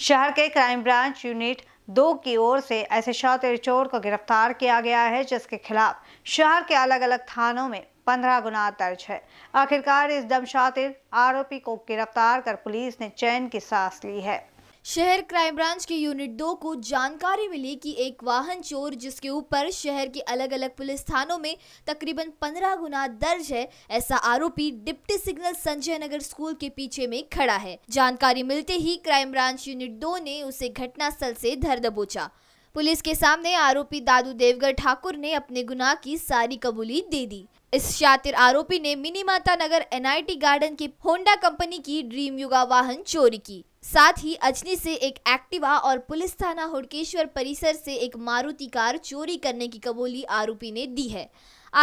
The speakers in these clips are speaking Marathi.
शहर के क्राइम ब्रांच यूनिट दो की ओर से ऐसे शातिर चोर को गिरफ्तार किया गया है जिसके खिलाफ शहर के अलग अलग थानों में पंद्रह गुना दर्ज है आखिरकार इस दम शातिर आरोपी को गिरफ्तार कर पुलिस ने चैन की सांस ली है शहर क्राइम ब्रांच की यूनिट दो को जानकारी मिली कि एक वाहन चोर जिसके ऊपर शहर के अलग अलग पुलिस थानों में तकरीबन पंद्रह गुना दर्ज है ऐसा आरोपी deputy signal Sanjay Nagar school के पीछे में खड़ा है जानकारी मिलते ही क्राइम ब्रांच यूनिट दो ने उसे घटनास्थल से धर दबोचा पुलिस के सामने आरोपी दादू देवगढ़ ठाकुर ने अपने गुनाह की सारी कबूली दे दी इस शातिर आरोपी ने मिनी माता नगर एन गार्डन की होंडा कंपनी की ड्रीम युगा वाहन चोरी की साथ ही अजनी से एक एक्टिवा और पुलिस थाना हुड़केश्वर परिसर से एक मारुति कार चोरी करने की कबूली आरोपी ने दी है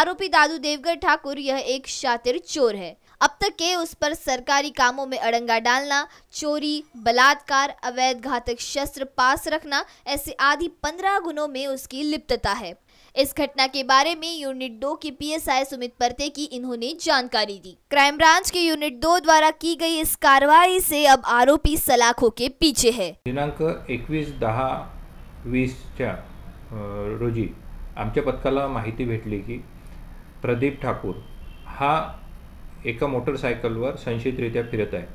आरोपी दादू देवगढ़ ठाकुर यह एक शातिर चोर है अब तक के उस पर सरकारी कामों में अड़ंगा डालना चोरी बलात्कार अवैध घातक शस्त्र पास रखना ऐसे आदि पंद्रह गुनों में उसकी लिप्तता है इस घटना के बारे में यूनिट दो के पीएसआई सुमित परते की इन्होंने जानकारी दी क्राइम ब्रांच के यूनिट दो द्वारा की गई इस कार्रवाई से अब आरोपी सलाखों के पीछे है दिनांक एकवीस दहा वीसच्या रोजी आम पथकाला महती भेटली की प्रदीप ठाकुर हा एका मोटरसायकलवर संशयितरित्या फिरत आहे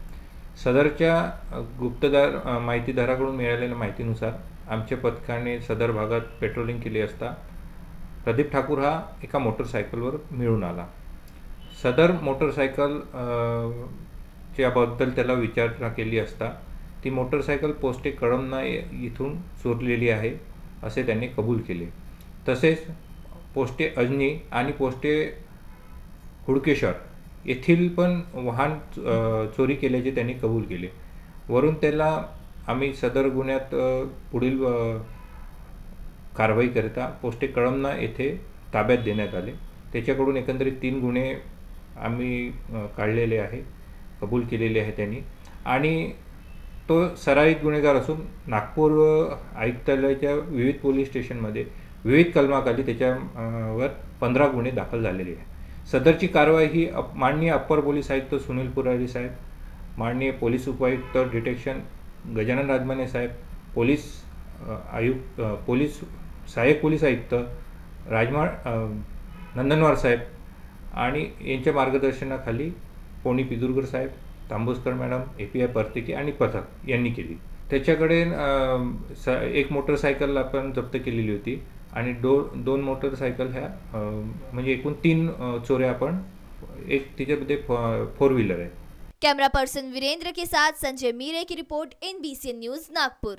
सदरच्या गुप्तदार माहितीदाराकडून मिळालेल्या माहितीनुसार आमच्या पथकाने सदर भागात पेट्रोलिंग केली असता प्रदीप ठाकूर हा एका मोटरसायकलवर मिळून आला सदर मोटरसायकल च्याबद्दल त्याला विचारणा केली असता ती मोटरसायकल पोस्टे कळमना इथून चोरलेली आहे असे त्याने कबूल केले तसेच पोस्टे अजनी आणि पोस्टे हुडकेश्वर येथील पण वाहन चोरी केल्याचे त्यांनी कबूल केले वरून त्याला आम्ही सदर गुन्ह्यात पुढील कारवाई करता पोस्टे कळमना येथे ताब्यात देण्यात आले त्याच्याकडून एकंदरीत तीन गुन्हे आम्ही काढलेले आहे कबूल केलेले आहे त्यांनी आणि तो सराईत गुन्हेगार असून नागपूर आयुक्तालयाच्या विविध पोलीस स्टेशनमध्ये विविध कलमाखाली त्याच्यावर पंधरा गुन्हे दाखल झालेले आहेत सदरची कारवाई ही अप माननीय अप्पर पोलीस आयुक्त सुनील पुरारी साहेब माननीय पोलीस उपायुक्त डिटेक्शन गजानन राजमाने साहेब पोलीस आयुक्त पोलीस सहाय्यक पोलीस आयुक्त राजमा नंदनवार साहेब आणि यांच्या मार्गदर्शनाखाली पोणी पिदुरगर साहेब Tamboskar madam A P I Partike आणि पथक यांनी केली त्याच्याकडे एक मोटरसायकल आपण जप्त केलेली होती आणि दोन मोटरसायकल ह्या म्हणजे एकूण तीन चोऱ्या आपण एक तिच्यामध्ये फोर व्हीलर आहे कॅमेरा पर्सन वीरेंद्र के साथ संजय मीरे की रिपोर्ट एनबीसी न्यूज नागपूर